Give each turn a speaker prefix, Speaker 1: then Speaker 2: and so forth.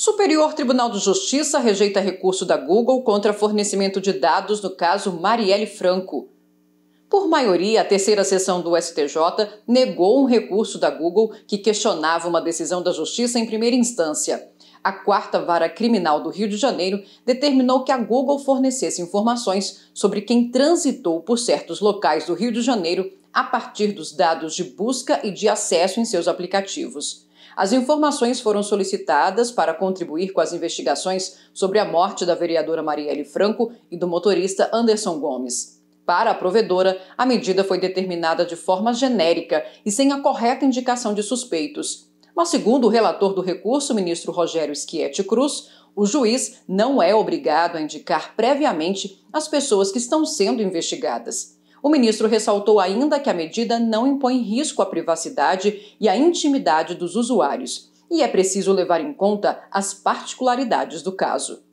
Speaker 1: Superior Tribunal de Justiça rejeita recurso da Google contra fornecimento de dados no caso Marielle Franco. Por maioria, a terceira sessão do STJ negou um recurso da Google que questionava uma decisão da Justiça em primeira instância. A quarta vara criminal do Rio de Janeiro determinou que a Google fornecesse informações sobre quem transitou por certos locais do Rio de Janeiro a partir dos dados de busca e de acesso em seus aplicativos. As informações foram solicitadas para contribuir com as investigações sobre a morte da vereadora Marielle Franco e do motorista Anderson Gomes. Para a provedora, a medida foi determinada de forma genérica e sem a correta indicação de suspeitos. Mas, segundo o relator do recurso, ministro Rogério Schietti Cruz, o juiz não é obrigado a indicar previamente as pessoas que estão sendo investigadas. O ministro ressaltou ainda que a medida não impõe risco à privacidade e à intimidade dos usuários, e é preciso levar em conta as particularidades do caso.